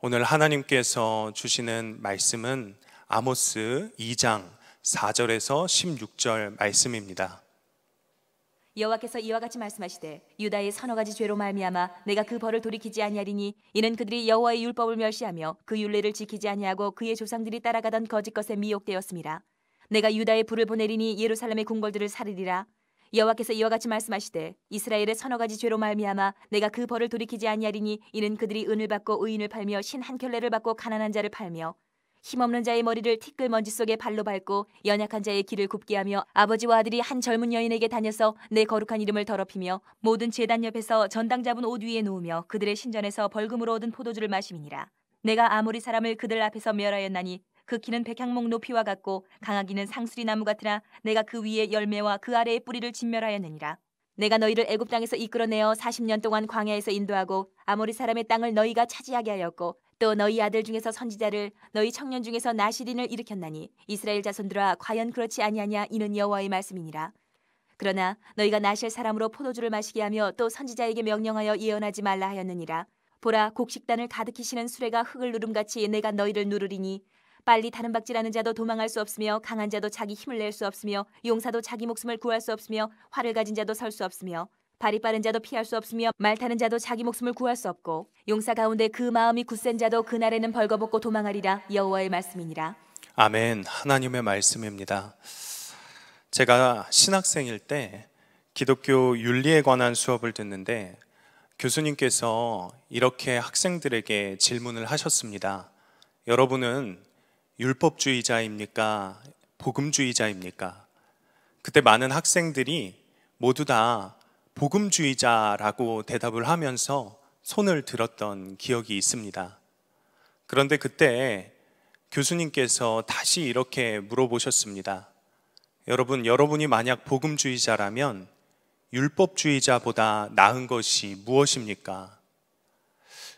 오늘 하나님께서 주시는 말씀은 아모스 2장 4절에서 16절 말씀입니다. 여호와께서 이와 같이 말씀하시되 유다의 서너 가지 죄로 말미암아 내가 그 벌을 돌이키지 아니하리니 이는 그들이 여호와의 율법을 멸시하며 그 율례를 지키지 아니하고 그의 조상들이 따라가던 거짓 것에 미혹되었습니다. 내가 유다에 불을 보내리니 예루살렘의 궁궐들을 살으리라 여호와께서 이와 같이 말씀하시되 이스라엘의 서너 가지 죄로 말미암아 내가 그 벌을 돌이키지 아니하리니 이는 그들이 은을 받고 의인을 팔며 신 한 켤레를 받고 가난한 자를 팔며 힘없는 자의 머리를 티끌 먼지 속에 발로 밟고 연약한 자의 길을 굽게 하며 아버지와 아들이 한 젊은 여인에게 다녀서 내 거룩한 이름을 더럽히며 모든 재단 옆에서 전당 잡은 옷 위에 놓으며 그들의 신전에서 벌금으로 얻은 포도주를 마심이니라 내가 아무리 사람을 그들 앞에서 멸하였나니 그 키는 백향목 높이와 같고 강하기는 상수리 나무 같으나 내가 그 위에 열매와 그 아래의 뿌리를 진멸하였느니라. 내가 너희를 애굽 땅에서 이끌어내어 40년 동안 광야에서 인도하고 아모리 사람의 땅을 너희가 차지하게 하였고 또 너희 아들 중에서 선지자를 너희 청년 중에서 나시린을 일으켰나니 이스라엘 자손들아 과연 그렇지 아니하냐 이는 여호와의 말씀이니라. 그러나 너희가 나실 사람으로 포도주를 마시게 하며 또 선지자에게 명령하여 예언하지 말라 하였느니라. 보라 곡식단을 가득히 시는 수레가 흙을 누름같이 내가 너희를 누르리니 빨리 다른 박질하는 자도 도망할 수 없으며 강한 자도 자기 힘을 낼 수 없으며 용사도 자기 목숨을 구할 수 없으며 화를 가진 자도 설 수 없으며 발이 빠른 자도 피할 수 없으며 말 타는 자도 자기 목숨을 구할 수 없고 용사 가운데 그 마음이 굳센 자도 그날에는 벌거벗고 도망하리라 여호와의 말씀이니라. 아멘. 하나님의 말씀입니다. 제가 신학생일 때 기독교 윤리에 관한 수업을 듣는데 교수님께서 이렇게 학생들에게 질문을 하셨습니다. 여러분은 율법주의자입니까? 복음주의자입니까? 그때 많은 학생들이 모두 다 복음주의자라고 대답을 하면서 손을 들었던 기억이 있습니다. 그런데 그때 교수님께서 다시 이렇게 물어보셨습니다. 여러분, 여러분이 만약 복음주의자라면 율법주의자보다 나은 것이 무엇입니까?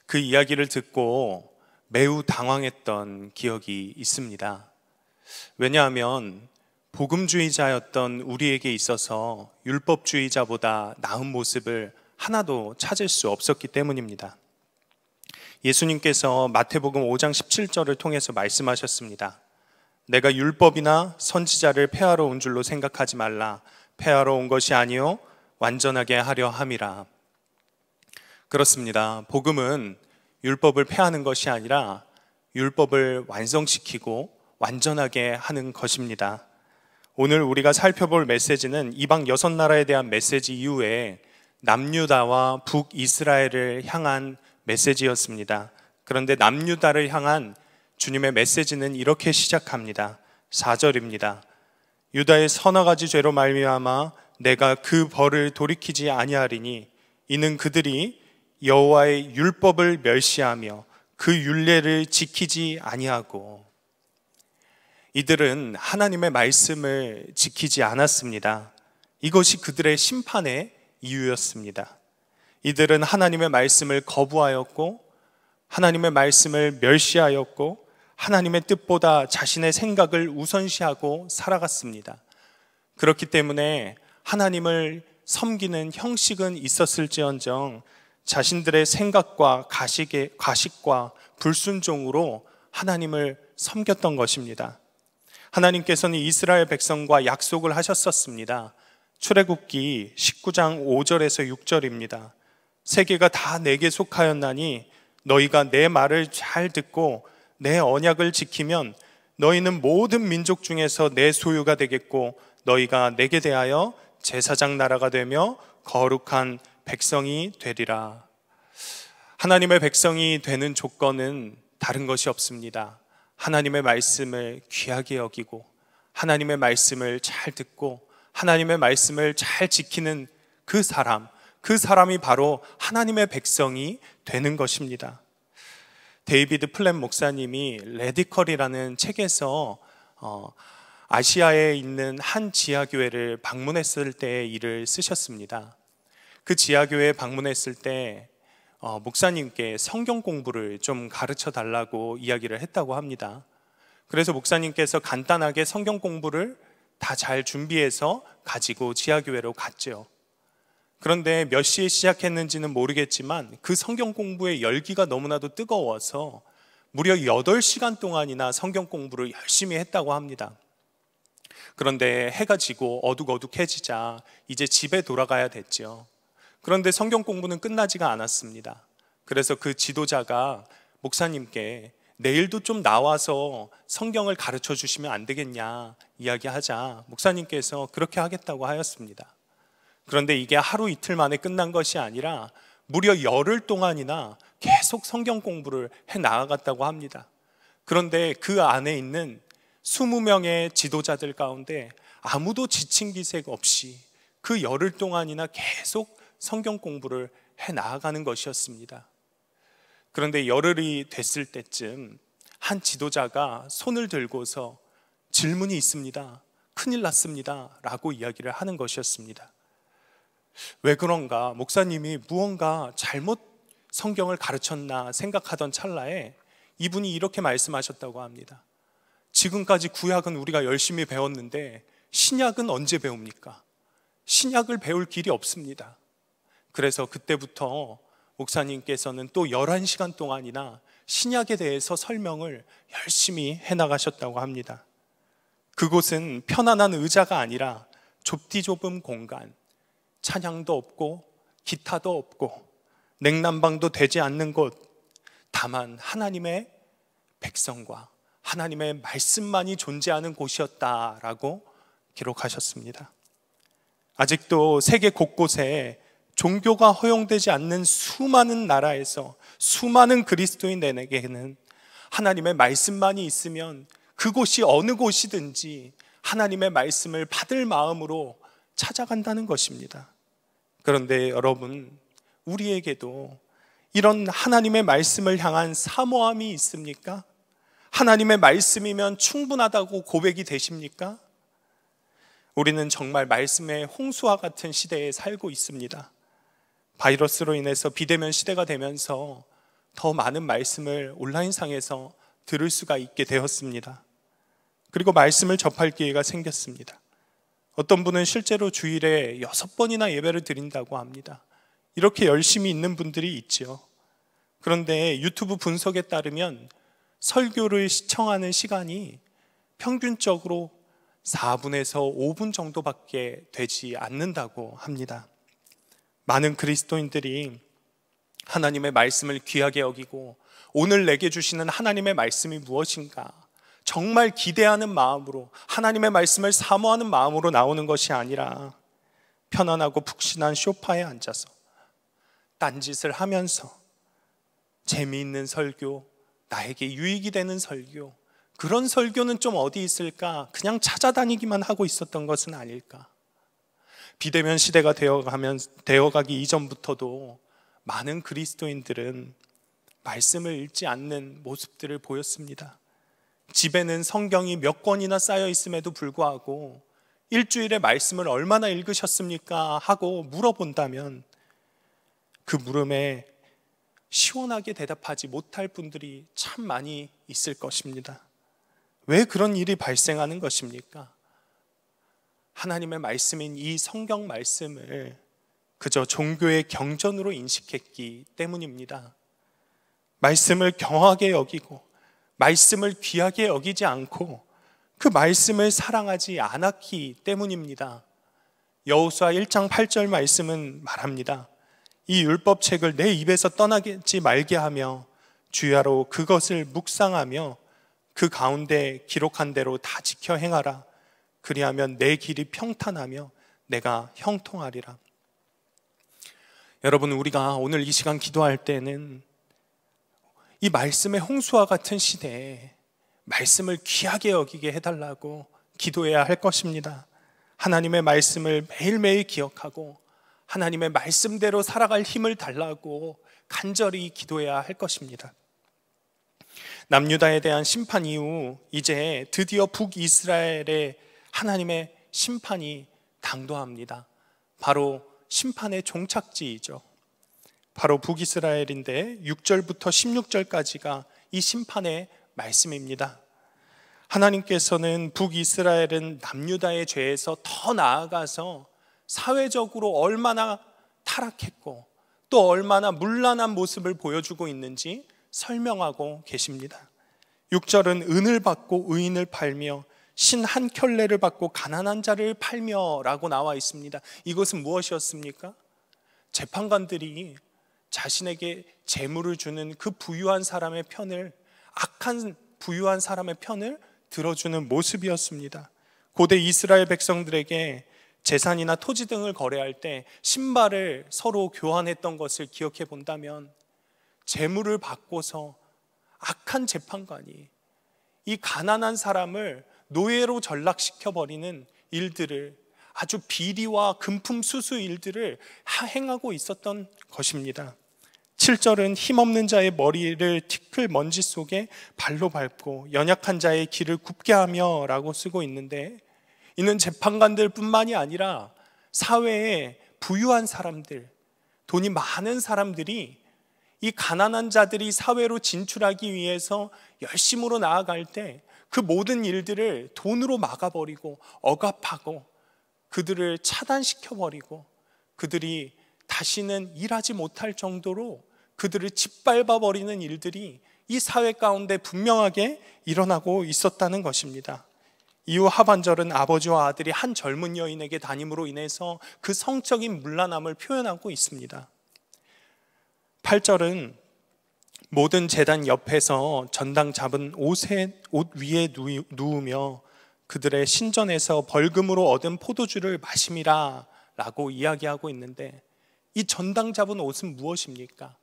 그 이야기를 듣고 매우 당황했던 기억이 있습니다. 왜냐하면 복음주의자였던 우리에게 있어서 율법주의자보다 나은 모습을 하나도 찾을 수 없었기 때문입니다. 예수님께서 마태복음 5장 17절을 통해서 말씀하셨습니다. 내가 율법이나 선지자를 폐하러 온 줄로 생각하지 말라. 폐하러 온 것이 아니요 완전하게 하려 함이라. 그렇습니다. 복음은 율법을 폐하는 것이 아니라 율법을 완성시키고 완전하게 하는 것입니다. 오늘 우리가 살펴볼 메시지는 이방 여섯 나라에 대한 메시지 이후에 남유다와 북이스라엘을 향한 메시지였습니다. 그런데 남유다를 향한 주님의 메시지는 이렇게 시작합니다. 4절입니다. 유다의 서너 가지 죄로 말미암아 내가 그 벌을 돌이키지 아니하리니 이는 그들이 여호와의 율법을 멸시하며 그 율례를 지키지 아니하고 이들은 하나님의 말씀을 지키지 않았습니다. 이것이 그들의 심판의 이유였습니다. 이들은 하나님의 말씀을 거부하였고 하나님의 말씀을 멸시하였고 하나님의 뜻보다 자신의 생각을 우선시하고 살아갔습니다. 그렇기 때문에 하나님을 섬기는 형식은 있었을지언정 자신들의 생각과 가식의, 가식과 불순종으로 하나님을 섬겼던 것입니다. 하나님께서는 이스라엘 백성과 약속을 하셨었습니다. 출애굽기 19장 5절에서 6절입니다. 세계가 다 내게 속하였나니 너희가 내 말을 잘 듣고 내 언약을 지키면 너희는 모든 민족 중에서 내 소유가 되겠고 너희가 내게 대하여 제사장 나라가 되며 거룩한 백성이 되리라. 하나님의 백성이 되는 조건은 다른 것이 없습니다. 하나님의 말씀을 귀하게 여기고 하나님의 말씀을 잘 듣고 하나님의 말씀을 잘 지키는 그 사람, 그 사람이 바로 하나님의 백성이 되는 것입니다. 데이비드 플랜 목사님이 레디컬이라는 책에서 어, 아시아에 있는 한 지하교회를 방문했을 때의 일을 쓰셨습니다. 그 지하교회 방문했을 때 어, 목사님께 성경 공부를 좀 가르쳐 달라고 이야기를 했다고 합니다. 그래서 목사님께서 간단하게 성경 공부를 다 잘 준비해서 가지고 지하교회로 갔죠. 그런데 몇 시에 시작했는지는 모르겠지만 그 성경 공부의 열기가 너무나도 뜨거워서 무려 8시간 동안이나 성경 공부를 열심히 했다고 합니다. 그런데 해가 지고 어둑어둑해지자 이제 집에 돌아가야 됐죠. 그런데 성경 공부는 끝나지가 않았습니다. 그래서 그 지도자가 목사님께 내일도 좀 나와서 성경을 가르쳐 주시면 안 되겠냐 이야기하자 목사님께서 그렇게 하겠다고 하였습니다. 그런데 이게 하루 이틀 만에 끝난 것이 아니라 무려 열흘 동안이나 계속 성경 공부를 해 나아갔다고 합니다. 그런데 그 안에 있는 20명의 지도자들 가운데 아무도 지친 기색 없이 그 열흘 동안이나 계속 성경 공부를 해 나아가는 것이었습니다. 그런데 열흘이 됐을 때쯤 한 지도자가 손을 들고서 질문이 있습니다. 큰일 났습니다. 라고 이야기를 하는 것이었습니다. 왜 그런가? 목사님이 무언가 잘못 성경을 가르쳤나 생각하던 찰나에 이분이 이렇게 말씀하셨다고 합니다. 지금까지 구약은 우리가 열심히 배웠는데 신약은 언제 배웁니까? 신약을 배울 길이 없습니다. 그래서 그때부터 목사님께서는 또 11시간 동안이나 신약에 대해서 설명을 열심히 해나가셨다고 합니다. 그곳은 편안한 의자가 아니라 좁디좁은 공간, 찬양도 없고 기타도 없고 냉난방도 되지 않는 곳, 다만 하나님의 백성과 하나님의 말씀만이 존재하는 곳이었다라고 기록하셨습니다. 아직도 세계 곳곳에 종교가 허용되지 않는 수많은 나라에서 수많은 그리스도인에게는 하나님의 말씀만이 있으면 그곳이 어느 곳이든지 하나님의 말씀을 받을 마음으로 찾아간다는 것입니다. 그런데 여러분, 우리에게도 이런 하나님의 말씀을 향한 사모함이 있습니까? 하나님의 말씀이면 충분하다고 고백이 되십니까? 우리는 정말 말씀의 홍수와 같은 시대에 살고 있습니다. 바이러스로 인해서 비대면 시대가 되면서 더 많은 말씀을 온라인상에서 들을 수가 있게 되었습니다. 그리고 말씀을 접할 기회가 생겼습니다. 어떤 분은 실제로 주일에 여섯 번이나 예배를 드린다고 합니다. 이렇게 열심히 있는 분들이 있죠 그런데 유튜브 분석에 따르면 설교를 시청하는 시간이 평균적으로 4분에서 5분 정도밖에 되지 않는다고 합니다. 많은 그리스도인들이 하나님의 말씀을 귀하게 여기고 오늘 내게 주시는 하나님의 말씀이 무엇인가 정말 기대하는 마음으로 하나님의 말씀을 사모하는 마음으로 나오는 것이 아니라 편안하고 푹신한 쇼파에 앉아서 딴짓을 하면서 재미있는 설교, 나에게 유익이 되는 설교, 그런 설교는 좀 어디 있을까? 그냥 찾아다니기만 하고 있었던 것은 아닐까? 비대면 시대가 되어가면 되어가기 이전부터도 많은 그리스도인들은 말씀을 읽지 않는 모습들을 보였습니다. 집에는 성경이 몇 권이나 쌓여 있음에도 불구하고 일주일에 말씀을 얼마나 읽으셨습니까? 하고 물어본다면 그 물음에 시원하게 대답하지 못할 분들이 참 많이 있을 것입니다. 왜 그런 일이 발생하는 것입니까? 하나님의 말씀인 이 성경 말씀을 그저 종교의 경전으로 인식했기 때문입니다. 말씀을 경하게 여기고 말씀을 귀하게 여기지 않고 그 말씀을 사랑하지 않았기 때문입니다. 여호수아 1장 8절 말씀은 말합니다. 이 율법책을 내 입에서 떠나지 말게 하며 주야로 그것을 묵상하며 그 가운데 기록한 대로 다 지켜 행하라. 그리하면 내 길이 평탄하며 내가 형통하리라. 여러분, 우리가 오늘 이 시간 기도할 때는 이 말씀의 홍수와 같은 시대에 말씀을 귀하게 여기게 해달라고 기도해야 할 것입니다. 하나님의 말씀을 매일매일 기억하고 하나님의 말씀대로 살아갈 힘을 달라고 간절히 기도해야 할 것입니다. 남유다에 대한 심판 이후 이제 드디어 북이스라엘의 하나님의 심판이 당도합니다. 바로 심판의 종착지이죠. 바로 북이스라엘인데 6절부터 16절까지가 이 심판의 말씀입니다. 하나님께서는 북이스라엘은 남유다의 죄에서 더 나아가서 사회적으로 얼마나 타락했고 또 얼마나 문란한 모습을 보여주고 있는지 설명하고 계십니다. 6절은 은을 받고 의인을 팔며 신한 켤레를 받고 가난한 자를 팔며라고 나와 있습니다. 이것은 무엇이었습니까? 재판관들이 자신에게 재물을 주는 그 부유한 사람의 편을 악한 부유한 사람의 편을 들어주는 모습이었습니다. 고대 이스라엘 백성들에게 재산이나 토지 등을 거래할 때 신발을 서로 교환했던 것을 기억해 본다면 재물을 받고서 악한 재판관이 이 가난한 사람을 노예로 전락시켜버리는 일들을 아주 비리와 금품 수수 일들을 행하고 있었던 것입니다. 7절은 힘없는 자의 머리를 티끌 먼지 속에 발로 밟고 연약한 자의 길을 굽게 하며 라고 쓰고 있는데 이는 재판관들 뿐만이 아니라 사회에 부유한 사람들, 돈이 많은 사람들이 이 가난한 자들이 사회로 진출하기 위해서 열심으로 나아갈 때그 모든 일들을 돈으로 막아버리고 억압하고 그들을 차단시켜버리고 그들이 다시는 일하지 못할 정도로 그들을 짓밟아버리는 일들이 이 사회 가운데 분명하게 일어나고 있었다는 것입니다. 이후 하반절은 아버지와 아들이 한 젊은 여인에게 담임으로 인해서 그 성적인 문란함을 표현하고 있습니다. 8절은 모든 재단 옆에서 전당 잡은 옷에, 옷 위에 누우며 그들의 신전에서 벌금으로 얻은 포도주를 마심이라 라고 이야기하고 있는데 이 전당 잡은 옷은 무엇입니까?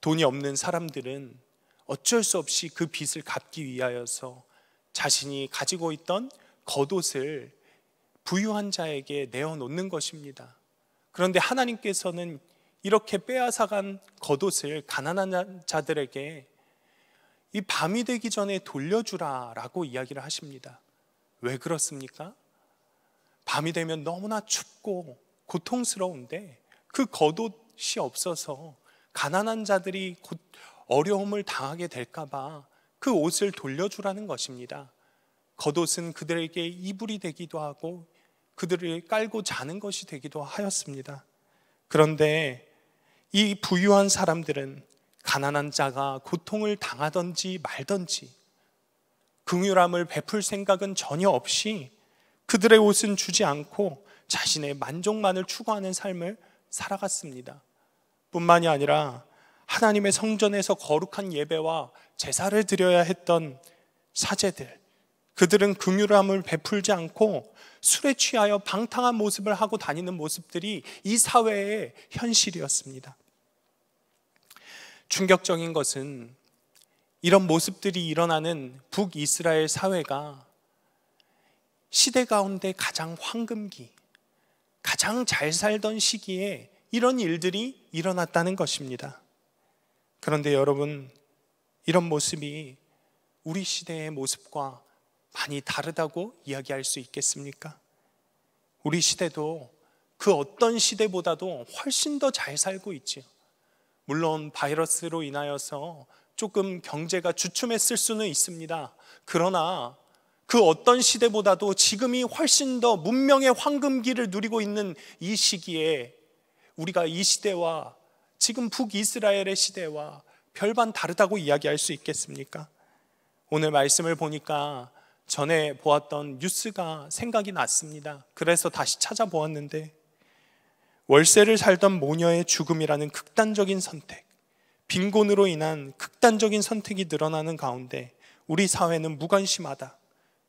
돈이 없는 사람들은 어쩔 수 없이 그 빚을 갚기 위하여서 자신이 가지고 있던 겉옷을 부유한 자에게 내어놓는 것입니다. 그런데 하나님께서는 이렇게 빼앗아간 겉옷을 가난한 자들에게 이 밤이 되기 전에 돌려주라 라고 이야기를 하십니다. 왜 그렇습니까? 밤이 되면 너무나 춥고 고통스러운데 그 겉옷이 없어서 가난한 자들이 곧 어려움을 당하게 될까봐 그 옷을 돌려주라는 것입니다. 겉옷은 그들에게 이불이 되기도 하고 그들을 깔고 자는 것이 되기도 하였습니다. 그런데 이 부유한 사람들은 가난한 자가 고통을 당하든지 말든지 긍휼함을 베풀 생각은 전혀 없이 그들의 옷은 주지 않고 자신의 만족만을 추구하는 삶을 살아갔습니다. 뿐만이 아니라 하나님의 성전에서 거룩한 예배와 제사를 드려야 했던 사제들 그들은 긍휼함을 베풀지 않고 술에 취하여 방탕한 모습을 하고 다니는 모습들이 이 사회의 현실이었습니다. 충격적인 것은 이런 모습들이 일어나는 북이스라엘 사회가 시대 가운데 가장 황금기, 가장 잘 살던 시기에 이런 일들이 일어났다는 것입니다. 그런데 여러분, 이런 모습이 우리 시대의 모습과 많이 다르다고 이야기할 수 있겠습니까? 우리 시대도 그 어떤 시대보다도 훨씬 더 잘 살고 있지요. 물론 바이러스로 인하여서 조금 경제가 주춤했을 수는 있습니다. 그러나 그 어떤 시대보다도 지금이 훨씬 더 문명의 황금기를 누리고 있는 이 시기에 우리가 이 시대와 지금 북이스라엘의 시대와 별반 다르다고 이야기할 수 있겠습니까? 오늘 말씀을 보니까 전에 보았던 뉴스가 생각이 났습니다. 그래서 다시 찾아보았는데 월세를 살던 모녀의 죽음이라는 극단적인 선택, 빈곤으로 인한 극단적인 선택이 늘어나는 가운데 우리 사회는 무관심하다.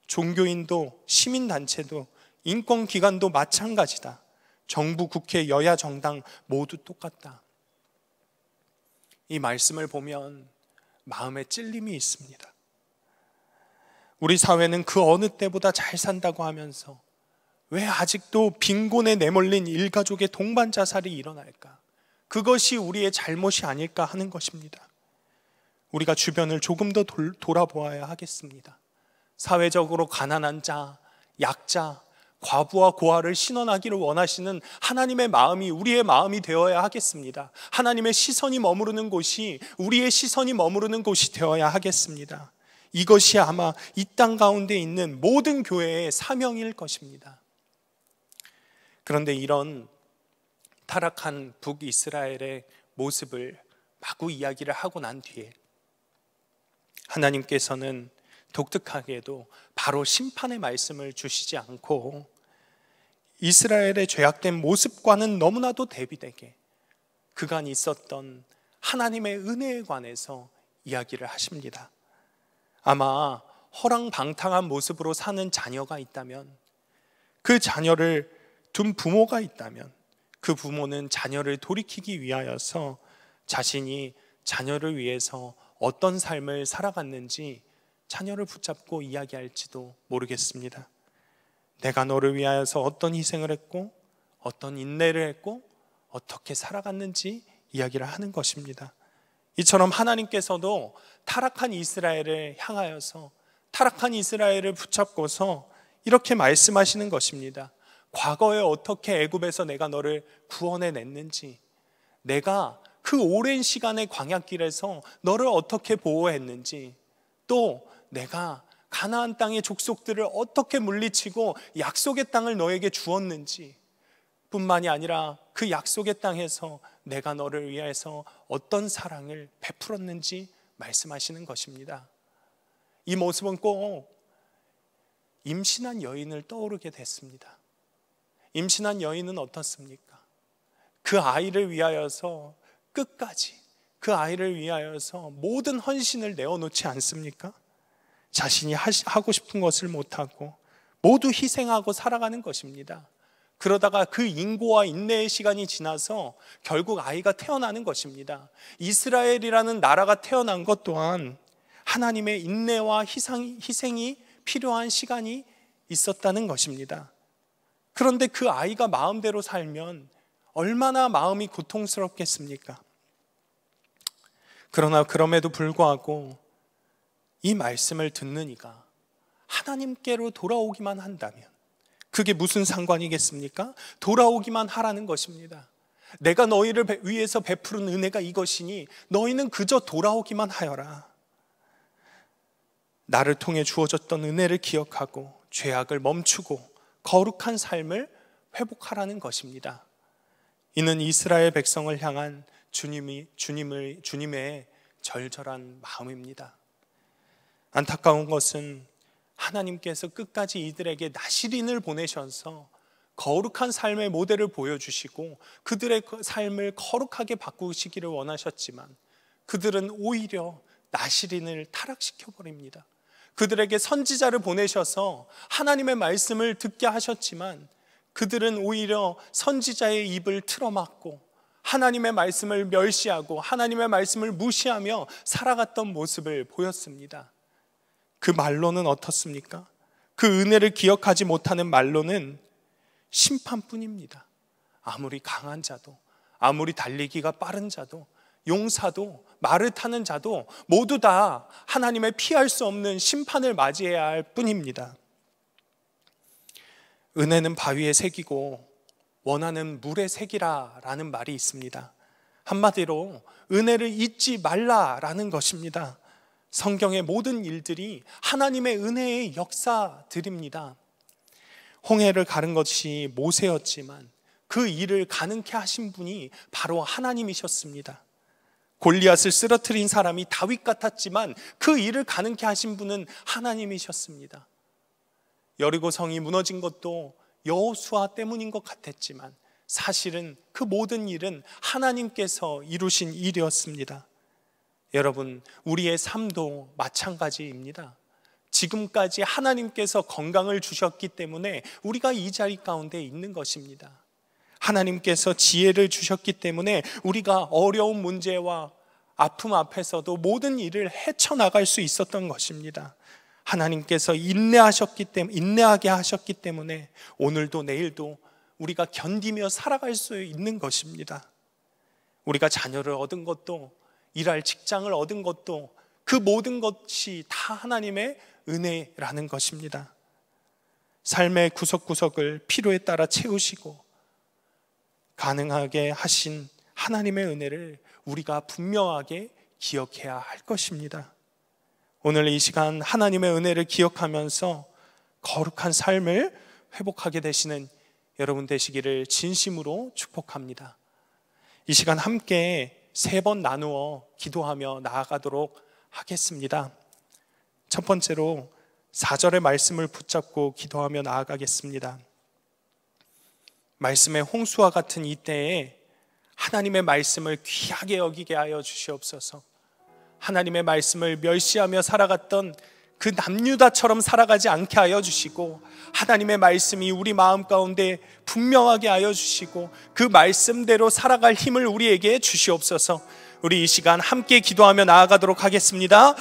종교인도 시민단체도 인권기관도 마찬가지다. 정부, 국회, 여야, 정당 모두 똑같다. 이 말씀을 보면 마음에 찔림이 있습니다. 우리 사회는 그 어느 때보다 잘 산다고 하면서 왜 아직도 빈곤에 내몰린 일가족의 동반 자살이 일어날까? 그것이 우리의 잘못이 아닐까 하는 것입니다. 우리가 주변을 조금 더 돌, 돌아보아야 하겠습니다. 사회적으로 가난한 자, 약자, 과부와 고아를 신원하기를 원하시는 하나님의 마음이 우리의 마음이 되어야 하겠습니다. 하나님의 시선이 머무르는 곳이 우리의 시선이 머무르는 곳이 되어야 하겠습니다. 이것이 아마 이 땅 가운데 있는 모든 교회의 사명일 것입니다. 그런데 이런 타락한 북이스라엘의 모습을 마구 이야기를 하고 난 뒤에 하나님께서는 독특하게도 바로 심판의 말씀을 주시지 않고 이스라엘의 죄악된 모습과는 너무나도 대비되게 그간 있었던 하나님의 은혜에 관해서 이야기를 하십니다. 아마 허랑방탕한 모습으로 사는 자녀가 있다면 그 자녀를 둔 부모가 있다면 그 부모는 자녀를 돌이키기 위하여서 자신이 자녀를 위해서 어떤 삶을 살아갔는지 자녀를 붙잡고 이야기할지도 모르겠습니다. 내가 너를 위하여서 어떤 희생을 했고 어떤 인내를 했고 어떻게 살아갔는지 이야기를 하는 것입니다. 이처럼 하나님께서도 타락한 이스라엘을 향하여서 타락한 이스라엘을 붙잡고서 이렇게 말씀하시는 것입니다. 과거에 어떻게 애굽에서 내가 너를 구원해 냈는지 내가 그 오랜 시간의 광약길에서 너를 어떻게 보호했는지 또 내가 가나안 땅의 족속들을 어떻게 물리치고 약속의 땅을 너에게 주었는지 뿐만이 아니라 그 약속의 땅에서 내가 너를 위해서 어떤 사랑을 베풀었는지 말씀하시는 것입니다. 이 모습은 꼭 임신한 여인을 떠오르게 됐습니다. 임신한 여인은 어떻습니까? 그 아이를 위하여서 끝까지 그 아이를 위하여서 모든 헌신을 내어놓지 않습니까? 자신이 하고 싶은 것을 못하고 모두 희생하고 살아가는 것입니다. 그러다가 그 인고와 인내의 시간이 지나서 결국 아이가 태어나는 것입니다. 이스라엘이라는 나라가 태어난 것 또한 하나님의 인내와 희생이 필요한 시간이 있었다는 것입니다. 그런데 그 아이가 마음대로 살면 얼마나 마음이 고통스럽겠습니까? 그러나 그럼에도 불구하고 이 말씀을 듣는 이가 하나님께로 돌아오기만 한다면 그게 무슨 상관이겠습니까? 돌아오기만 하라는 것입니다. 내가 너희를 위해서 베푸는 은혜가 이것이니 너희는 그저 돌아오기만 하여라. 나를 통해 주어졌던 은혜를 기억하고 죄악을 멈추고 거룩한 삶을 회복하라는 것입니다. 이는 이스라엘 백성을 향한 주님이 주님을 주님의 절절한 마음입니다. 안타까운 것은 하나님께서 끝까지 이들에게 나시린을 보내셔서 거룩한 삶의 모델을 보여주시고 그들의 그 삶을 거룩하게 바꾸시기를 원하셨지만 그들은 오히려 나시린을 타락시켜 버립니다. 그들에게 선지자를 보내셔서 하나님의 말씀을 듣게 하셨지만 그들은 오히려 선지자의 입을 틀어막고 하나님의 말씀을 멸시하고 하나님의 말씀을 무시하며 살아갔던 모습을 보였습니다. 그 말로는 어떻습니까? 그 은혜를 기억하지 못하는 말로는 심판뿐입니다. 아무리 강한 자도, 아무리 달리기가 빠른 자도, 용사도, 말을 타는 자도 모두 다 하나님의 피할 수 없는 심판을 맞이해야 할 뿐입니다. 은혜는 바위에 새기고 원하는 물에 새기라 라는 말이 있습니다. 한마디로 은혜를 잊지 말라라는 것입니다. 성경의 모든 일들이 하나님의 은혜의 역사들입니다. 홍해를 가른 것이 모세였지만 그 일을 가능케 하신 분이 바로 하나님이셨습니다. 골리앗을 쓰러뜨린 사람이 다윗 같았지만 그 일을 가능케 하신 분은 하나님이셨습니다. 여리고 성이 무너진 것도 여호수아 때문인 것 같았지만 사실은 그 모든 일은 하나님께서 이루신 일이었습니다. 여러분, 우리의 삶도 마찬가지입니다. 지금까지 하나님께서 건강을 주셨기 때문에 우리가 이 자리 가운데 있는 것입니다. 하나님께서 지혜를 주셨기 때문에 우리가 어려운 문제와 아픔 앞에서도 모든 일을 헤쳐나갈 수 있었던 것입니다. 하나님께서 인내하셨기 때문에, 인내하게 하셨기 때문에 오늘도 내일도 우리가 견디며 살아갈 수 있는 것입니다. 우리가 자녀를 얻은 것도 일할 직장을 얻은 것도 그 모든 것이 다 하나님의 은혜라는 것입니다. 삶의 구석구석을 필요에 따라 채우시고 가능하게 하신 하나님의 은혜를 우리가 분명하게 기억해야 할 것입니다. 오늘 이 시간 하나님의 은혜를 기억하면서 거룩한 삶을 회복하게 되시는 여러분 되시기를 진심으로 축복합니다. 이 시간 함께 세번 나누어 기도하며 나아가도록 하겠습니다. 첫 번째로 4절의 말씀을 붙잡고 기도하며 나아가겠습니다. 말씀의 홍수와 같은 이때에 하나님의 말씀을 귀하게 여기게 하여 주시옵소서. 하나님의 말씀을 멸시하며 살아갔던 그 남유다처럼 살아가지 않게 하여 주시고 하나님의 말씀이 우리 마음 가운데 분명하게 하여 주시고 그 말씀대로 살아갈 힘을 우리에게 주시옵소서. 우리 이 시간 함께 기도하며 나아가도록 하겠습니다.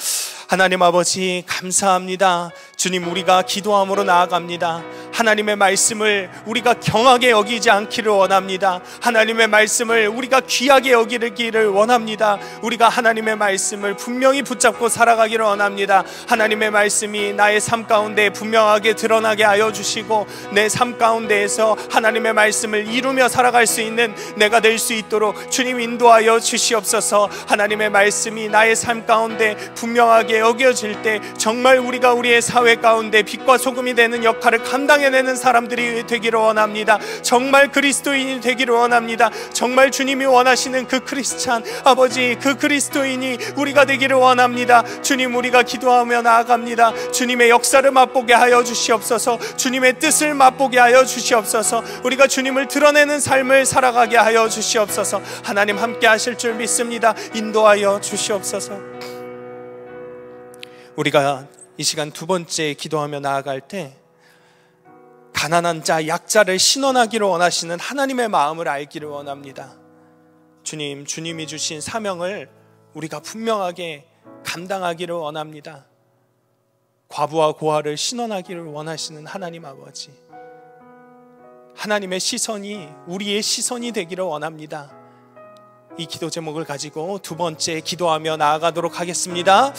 하나님 아버지 감사합니다. 주님 우리가 기도함으로 나아갑니다. 하나님의 말씀을 우리가 경하게 여기지 않기를 원합니다. 하나님의 말씀을 우리가 귀하게 여기기를 원합니다. 우리가 하나님의 말씀을 분명히 붙잡고 살아가기를 원합니다. 하나님의 말씀이 나의 삶 가운데 분명하게 드러나게 하여 주시고 내 삶 가운데에서 하나님의 말씀을 이루며 살아갈 수 있는 내가 될 수 있도록 주님 인도하여 주시옵소서. 하나님의 말씀이 나의 삶 가운데 분명하게 여겨질 때 정말 우리가 우리의 사회 가운데 빛과 소금이 되는 역할을 감당해 흉내내는 사람들이 되기를 원합니다. 정말 그리스도인이 되기를 원합니다. 정말 주님이 원하시는 그 크리스찬 아버지 그 그리스도인이 우리가 되기를 원합니다. 주님 우리가 기도하며 나아갑니다. 주님의 역사를 맛보게 하여 주시옵소서. 주님의 뜻을 맛보게 하여 주시옵소서. 우리가 주님을 드러내는 삶을 살아가게 하여 주시옵소서. 하나님 함께 하실 줄 믿습니다. 인도하여 주시옵소서. 우리가 이 시간 두 번째 기도하며 나아갈 때 가난한 자, 약자를 신원하기를 원하시는 하나님의 마음을 알기를 원합니다. 주님, 주님이 주신 사명을 우리가 분명하게 감당하기를 원합니다. 과부와 고아를 신원하기를 원하시는 하나님 아버지. 하나님의 시선이 우리의 시선이 되기를 원합니다. 이 기도 제목을 가지고 두 번째 기도하며 나아가도록 하겠습니다.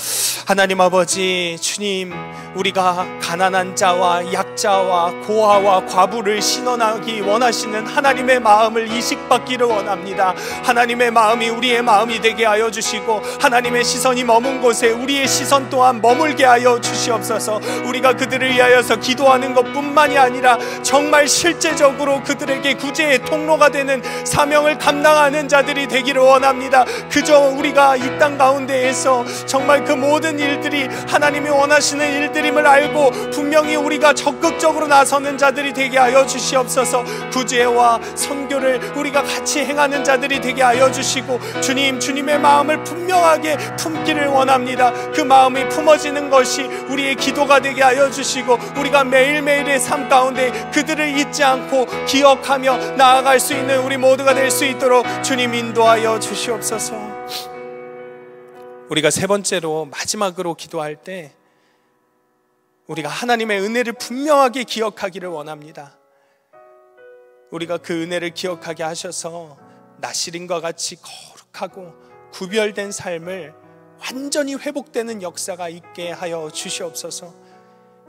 하나님 아버지, 주님, 우리가 가난한 자와 약자와 고아와 과부를 신원하기 원하시는 하나님의 마음을 이식받기를 원합니다. 하나님의 마음이 우리의 마음이 되게 하여 주시고, 하나님의 시선이 머문 곳에 우리의 시선 또한 머물게 하여 주시옵소서, 우리가 그들을 위하여서 기도하는 것 뿐만이 아니라 정말 실제적으로 그들에게 구제의 통로가 되는 사명을 감당하는 자들이 되기 되기를 원합니다. 그저 우리가 이 땅 가운데에서 정말 그 모든 일들이 하나님이 원하시는 일들임을 알고 분명히 우리가 적극적으로 나서는 자들이 되게 하여 주시옵소서. 구제와 선교를 우리가 같이 행하는 자들이 되게 하여 주시고 주님 주님의 마음을 분명하게 품기를 원합니다. 그 마음이 품어지는 것이 우리의 기도가 되게 하여 주시고 우리가 매일매일의 삶 가운데 그들을 잊지 않고 기억하며 나아갈 수 있는 우리 모두가 될 수 있도록 주님 인도하여 인도하여 주시옵소서. 우리가 세 번째로 마지막으로 기도할 때 우리가 하나님의 은혜를 분명하게 기억하기를 원합니다. 우리가 그 은혜를 기억하게 하셔서 나시린과 같이 거룩하고 구별된 삶을 완전히 회복되는 역사가 있게 하여 주시옵소서.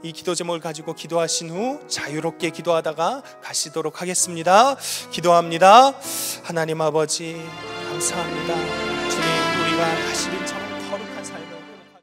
이 기도 제목을 가지고 기도하신 후 자유롭게 기도하다가 가시도록 하겠습니다. 기도합니다. 하나님 아버지. 감사합니다. 주님, 우리가 다시